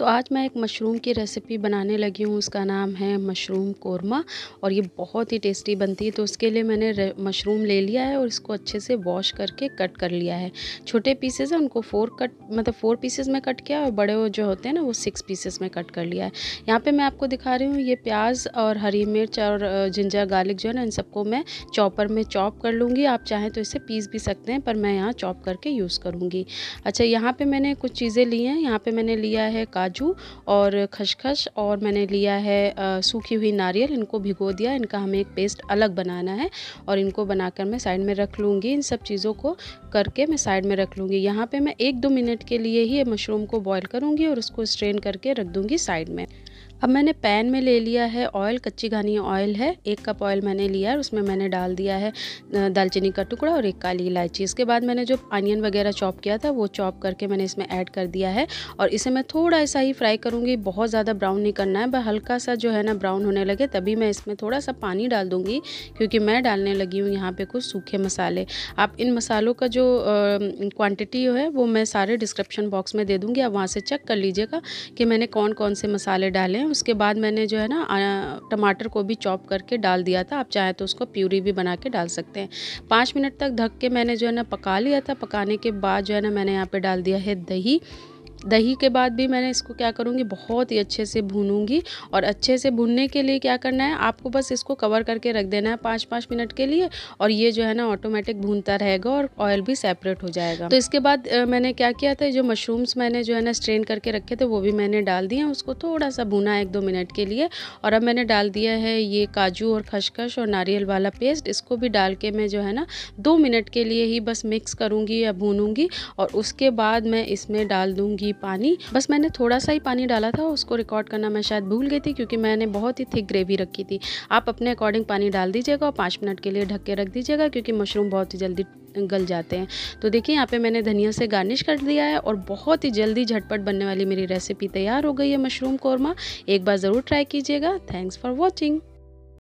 तो आज मैं एक मशरूम की रेसिपी बनाने लगी हूँ उसका नाम है मशरूम कोरमा और ये बहुत ही टेस्टी बनती है तो उसके लिए मैंने मशरूम ले लिया है और इसको अच्छे से वॉश करके कट कर लिया है छोटे पीसेज हैं उनको फोर कट मतलब फोर पीसेज में कट किया और बड़े जो होते हैं ना वो सिक्स पीसेस में कट कर लिया है यहाँ पर मैं आपको दिखा रही हूँ ये प्याज और हरी मिर्च और जिंजर गार्लिक जो है ना इन सबको मैं चॉपर में चॉप कर लूँगी आप चाहें तो इसे पीस भी सकते हैं पर मैं यहाँ चॉप करके यूज़ करूँगी अच्छा यहाँ पर मैंने कुछ चीज़ें ली हैं यहाँ पर मैंने लिया है काजू काजू और खसखस और मैंने लिया है सूखी हुई नारियल इनको भिगो दिया इनका हमें एक पेस्ट अलग बनाना है और इनको बनाकर मैं साइड में रख लूँगी इन सब चीज़ों को करके मैं साइड में रख लूँगी यहाँ पर मैं एक दो मिनट के लिए ही मशरूम को बॉयल करूँगी और उसको स्ट्रेन करके रख दूँगी साइड में अब मैंने पैन में ले लिया है ऑयल कच्ची घानी ऑयल है एक कप ऑयल मैंने लिया है उसमें मैंने डाल दिया है दालचीनी का टुकड़ा और एक काली इलायची इसके बाद मैंने जो अनियन वगैरह चॉप किया था वो चॉप करके मैंने इसमें ऐड कर दिया है और इसे मैं थोड़ा ऐसा ही फ्राई करूँगी बहुत ज़्यादा ब्राउन नहीं करना है बस हल्का सा जो है ना ब्राउन होने लगे तभी मैं इसमें थोड़ा सा पानी डाल दूँगी क्योंकि मैं डालने लगी हूँ यहाँ पर कुछ सूखे मसाले आप इन मसालों का जो क्वान्टिटी है वो मैं सारे डिस्क्रिप्शन बॉक्स में दे दूँगी आप वहाँ से चेक कर लीजिएगा कि मैंने कौन कौन से मसाले डाले हैं उसके बाद मैंने जो है ना टमाटर को भी चॉप करके डाल दिया था आप चाहें तो उसको प्यूरी भी बना के डाल सकते हैं पाँच मिनट तक ढक के मैंने जो है ना पका लिया था पकाने के बाद जो है ना मैंने यहाँ पर डाल दिया है दही दही के बाद भी मैंने इसको क्या करूँगी बहुत ही अच्छे से भूनूंगी और अच्छे से भूनने के लिए क्या करना है आपको बस इसको कवर करके रख देना है पाँच पाँच मिनट के लिए और ये जो है ना ऑटोमेटिक भूनता रहेगा और ऑयल भी सेपरेट हो जाएगा तो इसके बाद मैंने क्या किया था जो मशरूम्स मैंने जो है ना स्ट्रेन करके रखे थे वो भी मैंने डाल दिए उसको थोड़ा सा भुना एक दो मिनट के लिए और अब मैंने डाल दिया है ये काजू और खशखश और नारियल वाला पेस्ट इसको भी डाल के मैं जो है ना दो मिनट के लिए ही बस मिक्स करूँगी या भूनूँगी और उसके बाद मैं इसमें डाल दूँगी दूंगी पानी बस मैंने थोड़ा सा ही पानी डाला था उसको रिकॉर्ड करना मैं शायद भूल गई थी क्योंकि मैंने बहुत ही थिक ग्रेवी रखी थी आप अपने अकॉर्डिंग पानी डाल दीजिएगा और पाँच मिनट के लिए ढक के रख दीजिएगा क्योंकि मशरूम बहुत ही जल्दी गल जाते हैं तो देखिए यहाँ पे मैंने धनिया से गार्निश कर दिया है और बहुत ही जल्दी झटपट बनने वाली मेरी रेसिपी तैयार हो गई है मशरूम कौरमा एक बार ज़रूर ट्राई कीजिएगा थैंक्स फॉर वॉचिंग